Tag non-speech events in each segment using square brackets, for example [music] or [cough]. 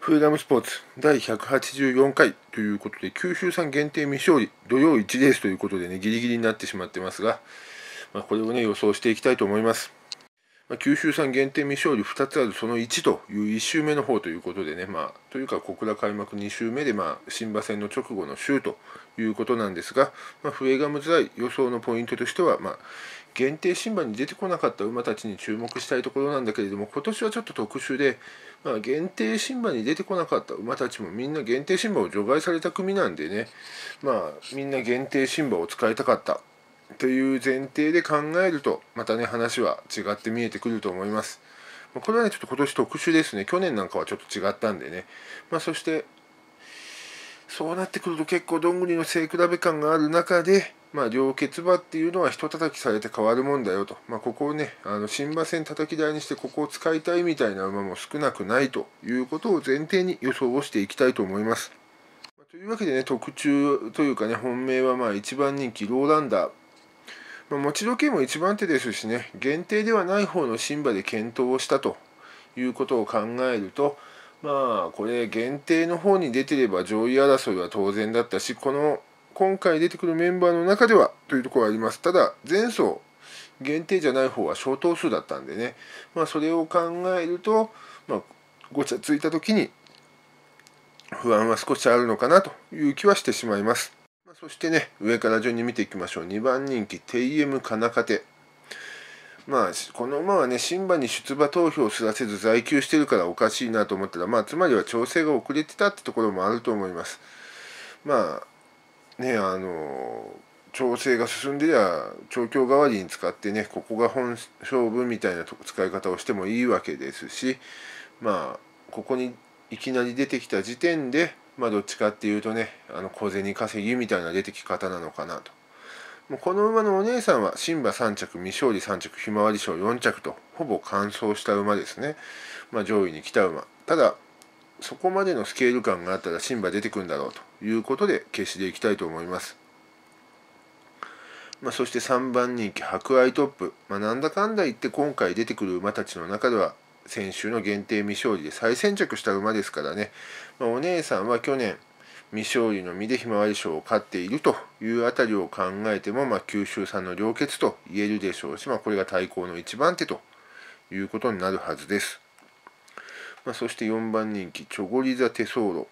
フーダムスポーツ第184回ということで、九州産限定未勝利、土曜1レースということでね、ギリギリになってしまってますが、まあ、これをね、予想していきたいと思います。まあ、九州産限定未勝利2つあるその1という1周目の方ということでね、まあ、というか小倉開幕2周目で、まあ、新馬戦の直後の週ということなんですが、まあ、笛がむずい予想のポイントとしては、まあ、限定新馬に出てこなかった馬たちに注目したいところなんだけれども今年はちょっと特殊で、まあ、限定新馬に出てこなかった馬たちもみんな限定新馬を除外された組なんでね、まあ、みんな限定新馬を使いたかったという前提で考えるとまたね話は違って見えてくると思います。これはねちょっと今年特殊ですね去年なんかはちょっと違ったんでね、まあ、そしてそうなってくると結構どんぐりの背比べ感がある中で、まあ、両結馬っていうのはひとたたきされて変わるもんだよと、まあ、ここをねあの新馬戦叩き台にしてここを使いたいみたいな馬も少なくないということを前提に予想をしていきたいと思います。というわけでね特注というかね本命はまあ1番人気ローランダーまあ、持ち時計も一番手ですしね限定ではない方のンバで検討をしたということを考えるとまあこれ限定の方に出てれば上位争いは当然だったしこの今回出てくるメンバーの中ではというところはありますただ前走限定じゃない方は小頭数だったんでね、まあ、それを考えると、まあ、ごちゃついた時に不安は少しあるのかなという気はしてしまいます。そしてね上から順に見ていきましょう2番人気テイエム・カナカテまあ、この馬はね、新馬に出馬投票すらせず在休してるからおかしいなと思ったら、まあ、つまりは調整が遅れてたってところもあると思います。まあ、ね、あの、調整が進んでりゃ、調教代わりに使ってね、ここが本勝負みたいな使い方をしてもいいわけですし、まあ、ここにいきなり出てきた時点で、まあ、どっちかっていうとねあの小銭稼ぎみたいな出てき方なのかなともうこの馬のお姉さんは新馬3着未勝利3着ひまわり賞4着とほぼ完走した馬ですね、まあ、上位に来た馬ただそこまでのスケール感があったら新馬出てくるんだろうということで決していきたいと思いますまあ、そして3番人気博愛トップ、まあ、なんだかんだ言って今回出てくる馬たちの中では先週の限定未勝利で再先着した馬ですからね、まあ、お姉さんは去年未勝利の身でひまわり賞を勝っているというあたりを考えても、まあ、九州産の良血と言えるでしょうし、まあ、これが対抗の一番手ということになるはずです。まあ、そして4番人気、チョゴリザ・テソーロ。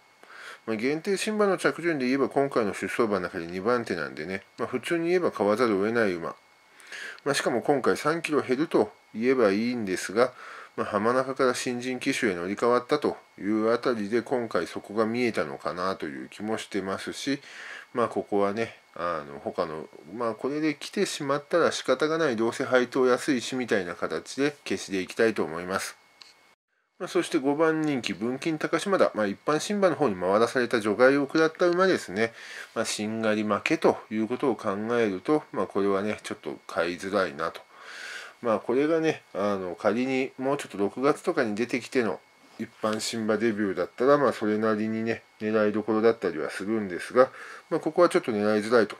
まあ、限定新馬の着順で言えば今回の出走馬の中で2番手なんでね、まあ、普通に言えば買わざるを得ない馬。ましかも今回3キロ減ると言えばいいんですが、まあ、浜中から新人機種へ乗り換わったというあたりで今回そこが見えたのかなという気もしてますし、まあ、ここはねあの他の、まあ、これで来てしまったら仕方がないどうせ配当安いしみたいな形で消していきたいと思います。まあ、そして5番人気、文金高島田、まあ、一般新馬の方に回らされた除外を下った馬ですね、まあ、しんがり負けということを考えると、まあ、これはね、ちょっと買いづらいなとまあこれがねあの仮にもうちょっと6月とかに出てきての一般新馬デビューだったらまあそれなりにね狙いどころだったりはするんですが、まあ、ここはちょっと狙いづらいと。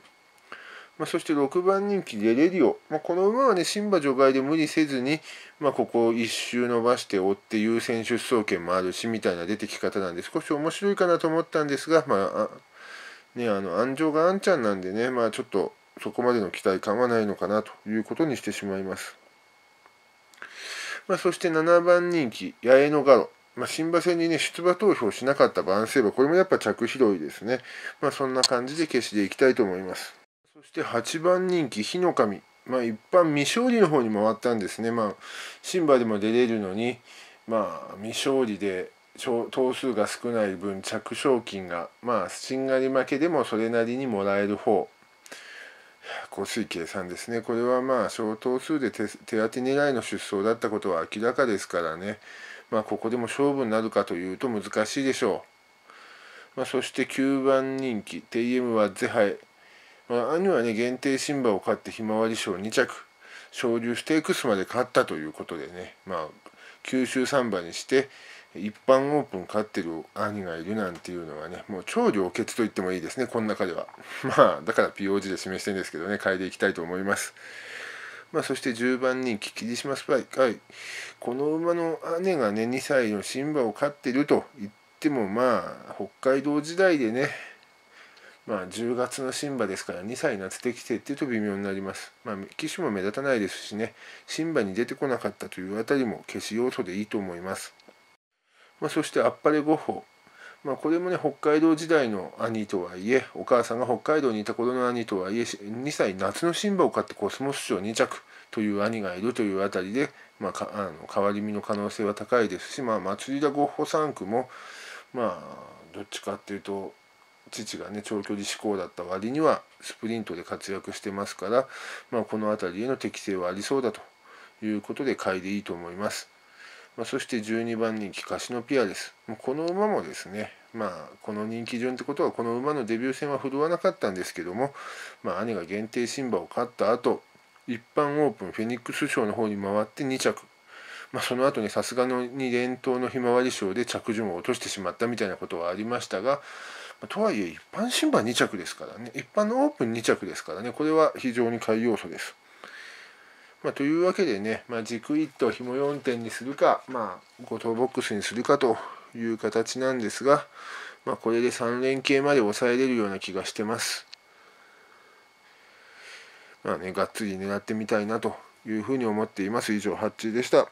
まあ、そして6番人気レレリオ、まあ、この馬はね新馬除外で無理せずに、まここを1周伸ばして追って優先出走権もあるしみたいな出てき方なんで少し面白いかなと思ったんですが、まあね、あの安城があんちゃんなんでね、まあ、ちょっとそこまでの期待感はないのかなということにしてしまいます。まあ、そして7番人気、八重野ガロ。まあ、新馬戦にね、出馬投票しなかった番セーバー、これもやっぱ着拾いですね。まあ、そんな感じで消していきたいと思います。そして8番人気、火の神。まあ、一般未勝利の方に回ったんですね。まあ、新馬でも出れるのに、まあ、未勝利で頭数が少ない分着賞金がまあしんがり負けでもそれなりにもらえる方こすい計算ですねこれはまあ小等数で手当狙いの出走だったことは明らかですからね、まあ、ここでも勝負になるかというと難しいでしょう、まあ、そして9番人気 TM はゼハエ、まあ、兄はね限定新馬を勝ってひまわり賞2着昇竜ステークスまで勝ったということでね、まあ、九州ン馬にして一般オープン勝ってる兄がいるなんていうのはねもう超良血と言ってもいいですねこの中では [laughs] まあだから POG で示してるんですけどね変えていきたいと思いますまあ、そして10番人気霧島スパイ、はい、この馬の姉がね2歳のシンバを飼ってると言ってもまあ北海道時代でねまあ、10月のシンバですから2歳夏できてっていうと微妙になります。まあ、騎手も目立たないですしね、シンバに出てこなかったというあたりも消し要素でいいと思います。まあ、そしてあっぱれごっまあ、これもね北海道時代の兄とはいえお母さんが北海道にいた頃の兄とはいえ2歳夏のシンバを買ってコスモス賞2着という兄がいるというあたりで、まあ、あの変わり身の可能性は高いですし、まあ、祭りだゴッホ3区もまあどっちかっていうと父がね長距離志向だった割にはスプリントで活躍してますから、まあ、この辺りへの適性はありそうだということで買いでいいと思います。まあ、そして12番人気カシノピアですもうこの馬もですねまあ、この人気順ってことはこの馬のデビュー戦は振るわなかったんですけども、まあ、兄が限定シンバを勝った後一般オープンフェニックス賞の方に回って2着、まあ、その後にさすがの2連投のひまわり賞で着順を落としてしまったみたいなことはありましたが、とはいえ一般シンバ2着ですからね一般のオープン2着ですからねこれは非常に快要素です。まあ、というわけでね、まあ、軸1と紐4点にするか、まあ、5等ボックスにするかという形なんですが、まあ、これで3連携まで抑えれるような気がしてます。まあね、がっつり狙ってみたいなというふうに思っています。以上、発注でした。